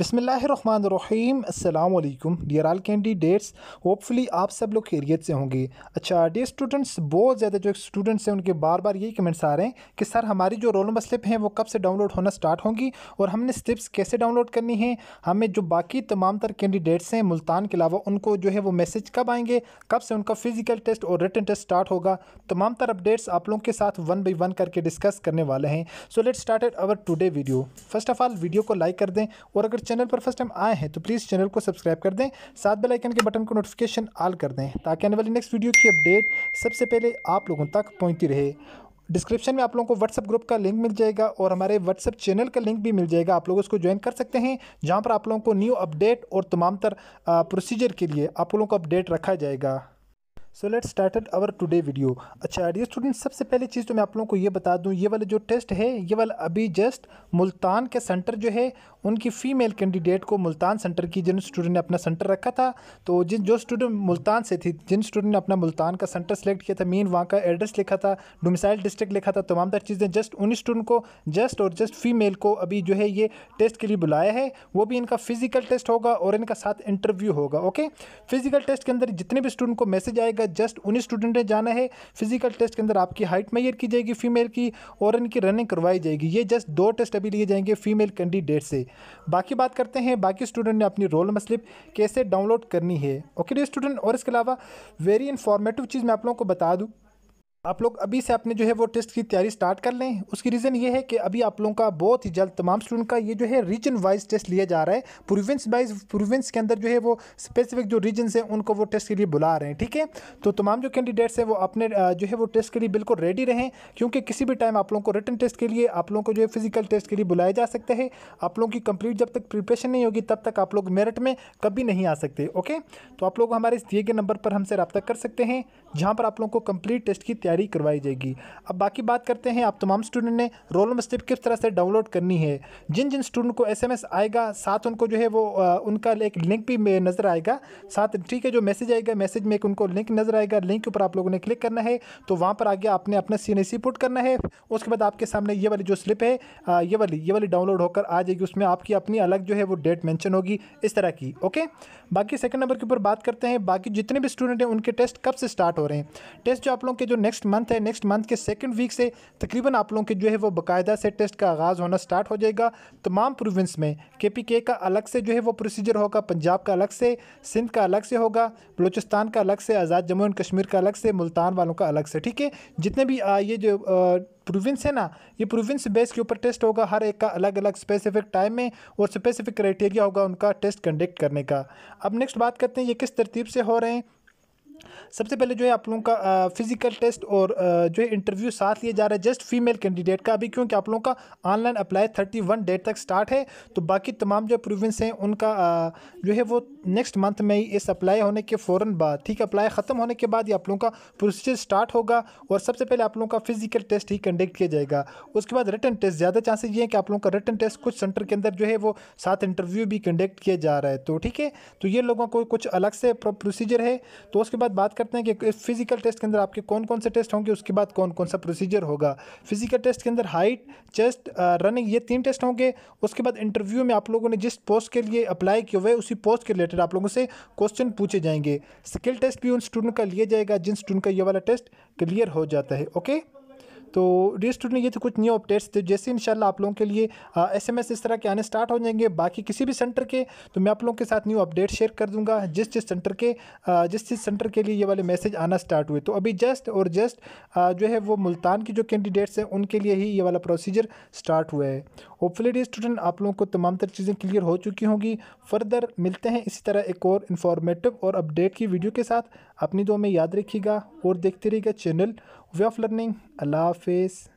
बिसमीम अल्लाम डियर आल candidates hopefully आप सब लोग खैरियत से होंगे अच्छा डियर स्टूडेंट्स बहुत ज़्यादा जो स्टूडेंट्स हैं उनके बार बार यही कमेंट्स आ रहे हैं कि सर हमारी जो रोल नंबर स्लिप हैं वो कब से डाउनलोड होना स्टार्ट होंगी और हमने स्लिप्स कैसे डाउनलोड करनी है हमें जो बाकी तमाम तर कैंडिडेट्स हैं मुल्तान के अलावा उनको जो है वो मैसेज कब आएंगे कब से उनका फ़िज़िकल टेस्ट और रिटर्न टेस्ट स्टार्ट होगा तमाम तर अपडेट्स आप लोगों के साथ वन बाई वन करके डिस्कस करने वाले हैं so let start our today video first of all video को लाइक कर दें और अगर चैनल पर फर्स्ट टाइम आए हैं तो प्लीज़ चैनल को सब्सक्राइब कर दें साथ बेल आइकन के बटन को नोटिफिकेशन ऑल कर दें ताकि आने वाली नेक्स्ट वीडियो की अपडेट सबसे पहले आप लोगों तक पहुँचती रहे डिस्क्रिप्शन में आप लोगों को व्हाट्सअप ग्रुप का लिंक मिल जाएगा और हमारे व्हाट्सअप चैनल का लिंक भी मिल जाएगा आप लोग उसको ज्वाइन कर सकते हैं जहाँ पर आप लोगों को न्यू अपडेट और तमाम तर प्रोसीजर के लिए आप लोगों को अपडेट रखा जाएगा so let started our today video अच्छा डियर स्टूडेंट सबसे पहले चीज़ तो मैं आप लोगों को ये बता दूँ ये वाला जो टेस्ट है ये वाला अभी जस्ट मुल्तान के सेंटर जो है उनकी फ़ीमेल कैंडिडेट को मुल्तान सेंटर की जिन स्टूडेंट ने अपना सेंटर रखा था तो जिन जो स्टूडेंट मुल्तान से थी जिन स्टूडेंट ने अपना मुल्तान का सेंटर सेलेक्ट किया था मेन वहाँ का एड्रेस लिखा था डोमिसाइल डिस्ट्रिक्ट लिखा था तमाम तर चीज़ें जस्ट उन स्टूडेंट को जस्ट और जस्ट फीमेल को अभी जो है ये टेस्ट के लिए बुलाया है वो भी इनका फिजिकल टेस्ट होगा और इनका साथ इंटरव्यू होगा ओके फिजिकल टेस्ट के अंदर जितने भी स्टूडेंट को मैसेज आएगा जस्ट उन स्टूडेंट ने जाना है फिजिकल टेस्ट के अंदर आपकी हाइट मैयर की जाएगी फीमेल की और इनकी रनिंग करवाई जाएगी ये जस्ट दो टेस्ट अभी लिए जाएंगे फीमेल कैंडिडेट से बाकी बात करते हैं बाकी स्टूडेंट ने अपनी रोल नंबर स्लिप कैसे डाउनलोड करनी है ओके डियर स्टूडेंट और इसके अलावा वेरी इन्फॉर्मेटिव चीज़ मैं आप लोगों को बता दूँ आप लोग अभी से अपने जो है वो टेस्ट की तैयारी स्टार्ट कर लें उसकी रीज़न ये है कि अभी आप लोगों का बहुत ही जल्द तमाम स्टूडेंट का ये जो है रीजन वाइज टेस्ट लिया जा रहा है प्रोविंस वाइज प्रोविंस के अंदर जो है वो स्पेसिफिक जो रीजन हैं उनको वो टेस्ट के लिए बुला रहे हैं ठीक है तो तमाम जो कैंडिडेट्स हैं वो अपने जो है वो टेस्ट के लिए बिल्कुल रेडी रहें क्योंकि किसी भी टाइम आप लोगों को रिटर्न टेस्ट के लिए आप लोगों को जो है फिजिकल टेस्ट के लिए बुलाया जा सकता है आप लोगों की कंप्लीट जब तक प्रिपरेशन नहीं होगी तब तक आप लोग मेरिट में कभी नहीं आ सकते ओके तो आप लोग हमारे इस दिए गए नंबर पर हमसे रब्ता कर सकते हैं जहाँ पर आप लोगों को कम्प्लीट टेस्ट की तैयारी तैयारी करवाई जाएगी अब बाकी बात करते हैं आप तमाम स्टूडेंट ने रोल नंबर स्लिप किस तरह से डाउनलोड करनी है जिन जिन स्टूडेंट को एस आएगा साथ उनको जो है वो उनका एक लिंक भी नज़र आएगा साथ ठीक है जो मैसेज आएगा मैसेज में एक उनको लिंक नज़र आएगा लिंक के ऊपर आप लोगों ने क्लिक करना है तो वहाँ पर आगे आपने अपना सी एन पुट करना है उसके बाद आपके सामने ये वाली जो स्लिप है ये वाली ये वाली डाउनलोड होकर आ जाएगी उसमें आपकी अपनी अलग जो है वो डेट मैंशन होगी इस तरह की ओके बाकी सेकेंड नंबर के ऊपर बात करते हैं बाकी जितने भी स्टूडेंट हैं उनके टेस्ट कब से स्टार्ट हो रहे हैं टेस्ट जो आप लोगों के जो नेक्स्ट नेक्स्ट मंथ है नेक्स्ट मंथ के सेकेंड वीक से तकरीबन आप लोगों के जो है वो बाकायदा से टेस्ट का आगाज़ होना स्टार्ट हो जाएगा तमाम प्रोविंस में के पी के का अलग से जो है वो प्रोसीजर होगा पंजाब का अलग से सिंध का अलग से होगा बलोचिस्तान का अलग से आज़ाद जम्मू एंड कश्मीर का अलग से मुल्तान वालों का अलग से ठीक है जितने भी आ, ये जो आ, प्रोविंस है ना ये प्रोविंस बेस के ऊपर टेस्ट होगा हर एक का अलग अलग स्पेसिफिक टाइम में और स्पेसिफिक क्राइटेरिया होगा उनका टेस्ट कंडक्ट करने का अब नेक्स्ट बात करते हैं ये किस तरतीब से हो रहे हैं सबसे पहले जो है आप लोगों का फिज़िकल टेस्ट और जो है इंटरव्यू साथ लिए जा रहा है जस्ट फीमेल कैंडिडेट का अभी क्योंकि आप लोगों का online apply thirty one date तक स्टार्ट है तो बाकी तमाम जो प्रोविंस हैं उनका जो है वो नेक्स्ट मंथ में ही इस अप्लाई होने के फ़ौर बाद ठीक है अप्लाई ख़त्म होने के बाद ही आप लोगों का प्रोसीजर स्टार्ट होगा और सबसे पहले आप लोगों का फिज़िकल टेस्ट ही कंडक्ट किया जाएगा उसके बाद रिटर्न टेस्ट ज़्यादा चांसेस ये हैं कि आप लोगों का रिटर्न टेस्ट कुछ सेंटर के अंदर जो है वो साथ इंटरव्यू भी कंडक्ट किया जा रहा है तो ठीक है तो ये लोगों को कुछ अलग से प्रोसीजर है तो उसके बाद बात करते हैं कि फिजिकल टेस्ट के अंदर आपके कौन कौन से टेस्ट होंगे उसके बाद कौन कौन सा प्रोसीजर होगा फिजिकल टेस्ट के अंदर हाइट चेस्ट रनिंग ये तीन टेस्ट होंगे उसके बाद इंटरव्यू में आप लोगों ने जिस पोस्ट के लिए अप्लाई किया हुआ है उसी पोस्ट के रिलेटेड आप लोगों से क्वेश्चन पूछे जाएंगे स्किल टेस्ट भी उन स्टूडेंट का लिया जाएगा जिन स्टूडेंट का ये वाला टेस्ट क्लियर हो जाता है ओके तो डी स्टूडेंट ये थे कुछ न्यू अपडेट्स तो जैसे शाला आप लोगों के लिए एस एस इस तरह के आने स्टार्ट हो जाएंगे बाकी किसी भी सेंटर के तो मैं आप लोगों के साथ न्यू अपडेट शेयर कर दूंगा जिस जिस सेंटर के जिस जिस सेंटर के लिए ये वाले मैसेज आना स्टार्ट हुए तो अभी जस्ट और जस्ट जो है वो मुल्तान की जो कैंडिडेट्स हैं उनके लिए ही ये वाला प्रोसीजर स्टार्ट हुआ है होपफुली डी स्टूडेंट आप लोगों को तमाम तर चीज़ें क्लियर हो चुकी होंगी फर्दर मिलते हैं इसी तरह एक और इन्फॉर्मेटिव और अपडेट की वीडियो के साथ अपनी दो में याद रखिएगा और देखते रहिएगा channel way of learning allah face